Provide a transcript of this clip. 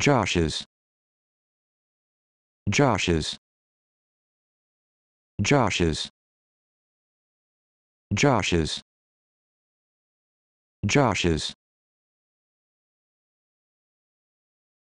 Josh's Josh's Josh's Josh's Josh's